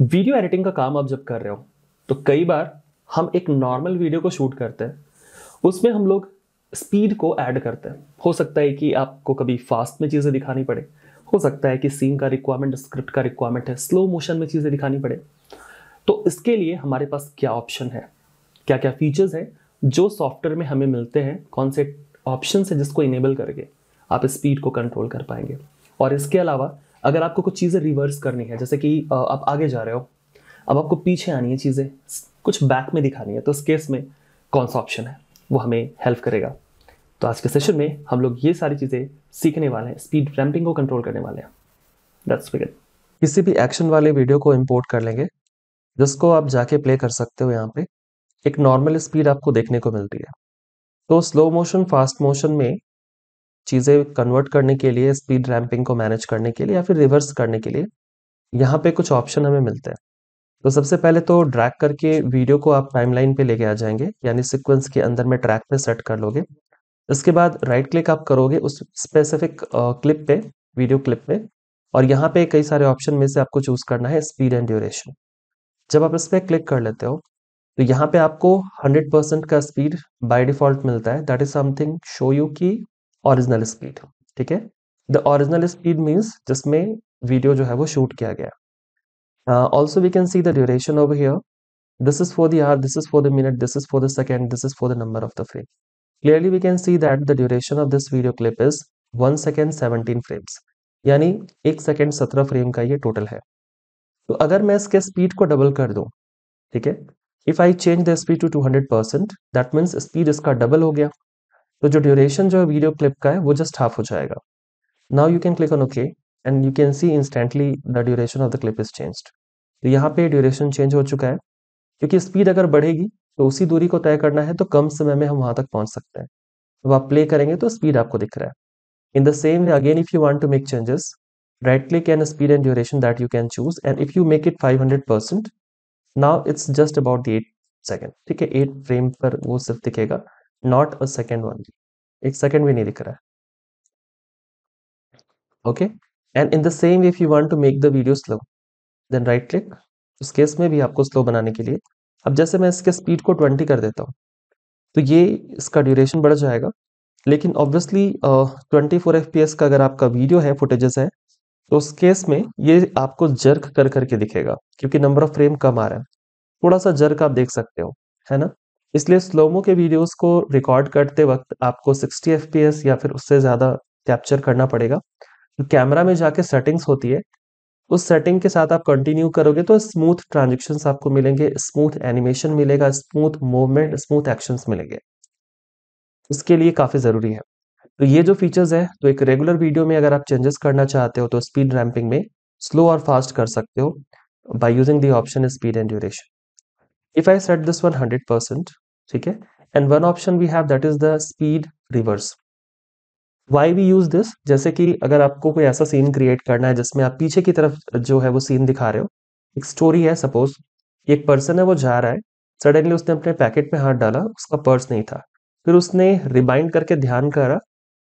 video editing का काम आप जब कर रहे हो तो कई बार हम एक नॉर्मल वीडियो को शूट करते हैं उसमें हम लोग स्पीड को ऐड करते हैं हो सकता है कि आपको कभी फास्ट में चीज़ें दिखानी पड़े हो सकता है कि सीन का रिक्वायरमेंट स्क्रिप्ट का रिक्वायरमेंट है स्लो मोशन में चीज़ें दिखानी पड़े तो इसके लिए हमारे पास क्या ऑप्शन है क्या क्या फीचर्स हैं जो सॉफ्टवेयर में हमें मिलते हैं कौन से ऑप्शन है जिसको इनेबल करके आप स्पीड को कंट्रोल कर पाएंगे और इसके अलावा अगर आपको कुछ चीज़ें रिवर्स करनी है जैसे कि आप आगे जा रहे हो अब आपको पीछे आनी है चीज़ें कुछ बैक में दिखानी है तो उस केस में कौन सा ऑप्शन है वो हमें हेल्प करेगा तो आज के सेशन में हम लोग ये सारी चीज़ें सीखने वाले हैं स्पीड रैम्पिंग को कंट्रोल करने वाले हैं दैट्स बिगन किसी भी एक्शन वाले वीडियो को इम्पोर्ट कर लेंगे जिसको आप जाके प्ले कर सकते हो यहाँ पे एक नॉर्मल स्पीड आपको देखने को मिलती है तो स्लो मोशन फास्ट मोशन में चीज़ें कन्वर्ट करने के लिए स्पीड रैम्पिंग को मैनेज करने के लिए या फिर रिवर्स करने के लिए यहाँ पे कुछ ऑप्शन हमें मिलते हैं तो सबसे पहले तो ड्रैग करके वीडियो को आप टाइमलाइन पे लेके आ जाएंगे यानी सीक्वेंस के अंदर में ट्रैक पे सेट कर लोगे इसके बाद राइट क्लिक आप करोगे उस स्पेसिफिक क्लिप पे वीडियो क्लिप पे और यहाँ पे कई सारे ऑप्शन में से आपको चूज करना है स्पीड एंड ड्यूरेशन जब आप इस पर क्लिक कर लेते हो तो यहाँ पे आपको 100% का स्पीड बाय डिफॉल्ट मिलता है that is something show you की ओरिजिनल स्पीड ठीक है द ओरिजिनल स्पीड मीन्स जिसमें वीडियो जो है वो शूट किया गया also we can see the duration of here this is for the this is for the minute this is for the second this is for the number of the frame clearly we can see that the duration of this video clip is one second seventeen frames यानी एक second सत्रह frame का ये total है तो अगर मैं इसके स्पीड को डबल कर दूं, ठीक है if I change the speed to two hundred percent that means speed इसका डबल हो गया तो जो ड्यूरेशन जो है वीडियो क्लिप का है वो जस्ट हाफ हो जाएगा now you can click on okay and you can see instantly the duration of the clip is change तो यहाँ पे ड्यूरेशन चेंज हो चुका है क्योंकि स्पीड अगर बढ़ेगी तो उसी दूरी को तय करना है तो कम समय में हम वहां तक पहुंच सकते हैं तो आप प्ले करेंगे तो स्पीड आपको दिख रहा है in the same way again if you want to make changes right speed and duration that you can choose and if you make it five hundred 500% now it's just about the eight second ठीक है eight frame पर वो सिर्फ दिखेगा not a second only एक सेकेंड भी नहीं दिख रहा है okay and in the same if you want to make the video slow then right click उस केस में भी आपको स्लो बनाने के लिए अब जैसे मैं इसके स्पीड को ट्वेंटी कर देता हूँ तो ये इसका ड्यूरेशन बढ़ जाएगा लेकिन ऑब्वियसली ट्वेंटी फोर एफ का अगर आपका वीडियो है फुटेजेस है तो उस केस में ये आपको जर्क कर करके दिखेगा क्योंकि नंबर ऑफ फ्रेम कम आ रहा है थोड़ा सा जर्क आप देख सकते हो है ना इसलिए स्लोमो के वीडियोस को रिकॉर्ड करते वक्त आपको 60 एफ या फिर उससे ज़्यादा कैप्चर करना पड़ेगा तो कैमरा में जाके सेटिंग्स होती है उस सेटिंग के साथ आप कंटिन्यू करोगे तो स्मूथ ट्रांजेक्शन आपको मिलेंगे स्मूथ एनिमेशन मिलेगा स्मूथ मूवमेंट स्मूथ एक्शंस मिलेंगे इसके लिए काफ़ी ज़रूरी है तो ये जो फीचर्स है तो एक रेगुलर वीडियो में अगर आप चेंजेस करना चाहते हो तो स्पीड रैम्पिंग में स्लो और फास्ट कर सकते हो by using the option speed and duration if i set this one 100% ठीक है and one option we have that is the speed reverse why we use this जैसे कि अगर आपको कोई ऐसा सीन क्रिएट करना है जिसमें आप पीछे की तरफ जो है वो सीन दिखा रहे हो एक स्टोरी है सपोज एक पर्सन है वो जा रहा है सडनली उसने अपने पैकेट में हाथ डाला उसका पर्स नहीं था फिर उसने रिमाइंड करके ध्यान करा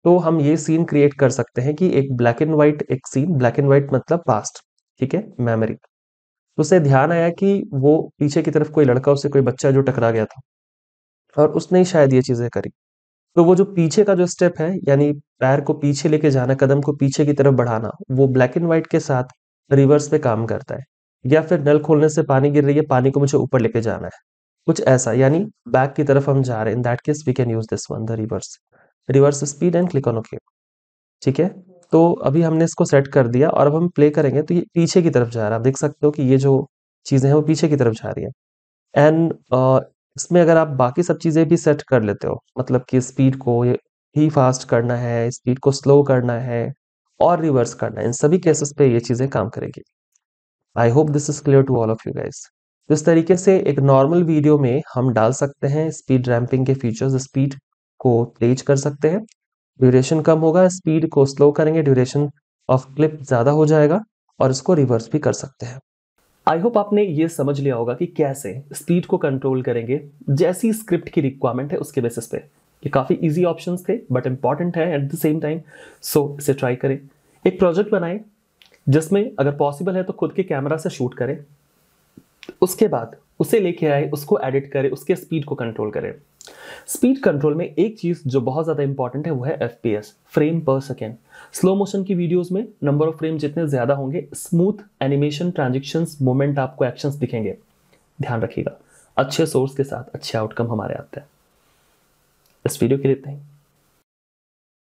तो हम ये सीन क्रिएट कर सकते हैं कि एक ब्लैक एंड व्हाइट एक सीन ब्लैक एंड व्हाइट मतलब पास्ट ठीक है मेमोरी तो उसे ध्यान आया कि वो पीछे की तरफ कोई लड़का उसे कोई बच्चा जो टकरा गया था और उसने ही शायद ये चीज़ें करी तो वो जो पीछे का जो स्टेप है यानी पैर को पीछे लेके जाना कदम को पीछे की तरफ बढ़ाना वो ब्लैक एंड व्हाइट के साथ रिवर्स पे काम करता है या फिर नल खोलने से पानी गिर रही है पानी को मुझे ऊपर लेके जाना है कुछ ऐसा यानी बैक की तरफ हम जा रहे हैं in that case we can use this one the reverse reverse speed and click on okay ठीक है तो अभी हमने इसको सेट कर दिया और अब हम प्ले करेंगे तो ये पीछे की तरफ जा रहा है आप देख सकते हो कि ये जो चीज़ें हैं वो पीछे की तरफ जा रही है एंड uh, इसमें अगर आप बाकी सब चीज़ें भी सेट कर लेते हो मतलब कि स्पीड को ये ही फास्ट करना है स्पीड को स्लो करना है और रिवर्स करना है इन सभी केसेस पे ये चीज़ें काम करेगी I hope this is clear to all of you guys इस तरीके से एक नॉर्मल वीडियो में हम डाल सकते हैं स्पीड रैम्पिंग के फीचर्स स्पीड को तेज कर सकते हैं ड्यूरेशन कम होगा स्पीड को स्लो करेंगे ड्यूरेशन ऑफ क्लिप ज़्यादा हो जाएगा और इसको रिवर्स भी कर सकते हैं आई होप आपने ये समझ लिया होगा कि कैसे स्पीड को कंट्रोल करेंगे जैसी स्क्रिप्ट की रिक्वायरमेंट है उसके बेसिस पे ये काफ़ी इजी ऑप्शंस थे बट इम्पॉर्टेंट है at the same time so इसे ट्राई करें एक प्रोजेक्ट बनाएं जिसमें अगर पॉसिबल है तो खुद के कैमरा से शूट करें उसके बाद उसे लेके आए उसको एडिट करे उसके स्पीड को कंट्रोल करे स्पीड कंट्रोल में एक चीज़ जो बहुत ज़्यादा इंपॉर्टेंट है वो है F frame per second slow motion की वीडियोस में नंबर ऑफ फ्रेम जितने ज़्यादा होंगे स्मूथ एनिमेशन ट्रांजेक्शन मोमेंट आपको एक्शन दिखेंगे ध्यान रखिएगा अच्छे सोर्स के साथ अच्छे आउटकम हमारे आते हैं इस वीडियो के लिए इतना ही